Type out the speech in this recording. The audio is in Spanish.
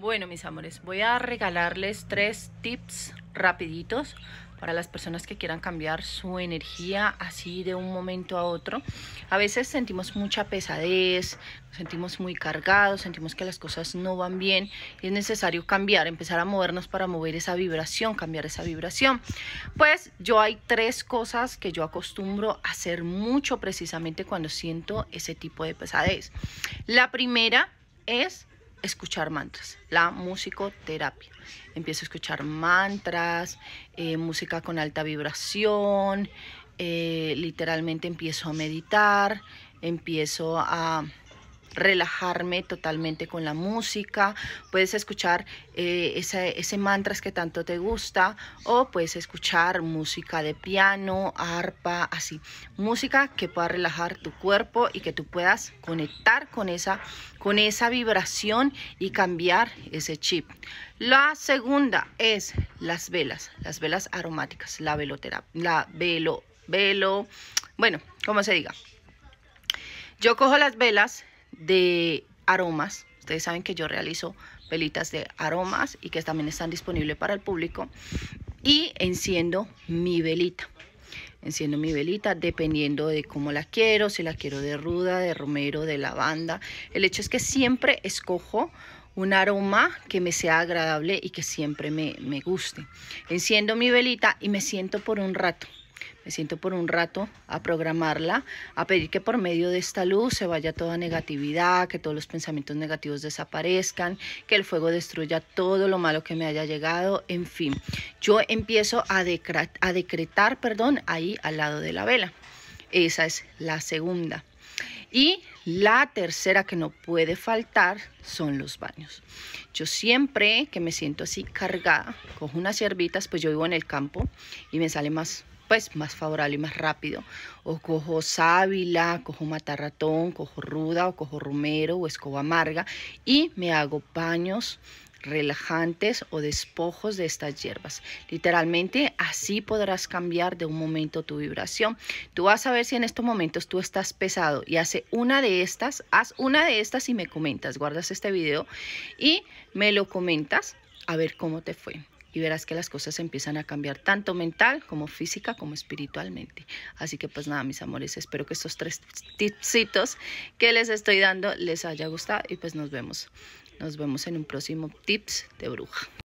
Bueno, mis amores, voy a regalarles tres tips rapiditos para las personas que quieran cambiar su energía así de un momento a otro. A veces sentimos mucha pesadez, nos sentimos muy cargados, sentimos que las cosas no van bien. Y es necesario cambiar, empezar a movernos para mover esa vibración, cambiar esa vibración. Pues yo hay tres cosas que yo acostumbro a hacer mucho precisamente cuando siento ese tipo de pesadez. La primera es escuchar mantras, la musicoterapia. Empiezo a escuchar mantras, eh, música con alta vibración, eh, literalmente empiezo a meditar, empiezo a relajarme totalmente con la música, puedes escuchar eh, ese, mantras que tanto te gusta o puedes escuchar música de piano, arpa, así, música que pueda relajar tu cuerpo y que tú puedas conectar con esa, con esa vibración y cambiar ese chip. La segunda es las velas, las velas aromáticas, la veloterapia, la velo, velo, bueno, como se diga. Yo cojo las velas, de aromas. Ustedes saben que yo realizo velitas de aromas y que también están disponibles para el público. Y enciendo mi velita. Enciendo mi velita dependiendo de cómo la quiero, si la quiero de ruda, de romero, de lavanda. El hecho es que siempre escojo un aroma que me sea agradable y que siempre me, me guste. Enciendo mi velita y me siento por un rato siento por un rato a programarla, a pedir que por medio de esta luz se vaya toda negatividad, que todos los pensamientos negativos desaparezcan, que el fuego destruya todo lo malo que me haya llegado, en fin. Yo empiezo a, decretar, a decretar, perdón, ahí al lado de la vela. Esa es la segunda. Y la tercera que no puede faltar son los baños. Yo siempre que me siento así cargada, cojo unas hierbitas, pues yo vivo en el campo y me sale más pues más favorable y más rápido. O cojo sábila, cojo matarratón, cojo ruda o cojo romero o escoba amarga y me hago baños relajantes o despojos de estas hierbas. Literalmente así podrás cambiar de un momento tu vibración. Tú vas a ver si en estos momentos tú estás pesado y hace una de estas, haz una de estas y me comentas, guardas este video y me lo comentas a ver cómo te fue y verás que las cosas empiezan a cambiar tanto mental como física como espiritualmente. Así que pues nada, mis amores, espero que estos tres tipsitos que les estoy dando les haya gustado y pues nos vemos nos vemos en un próximo tips de bruja.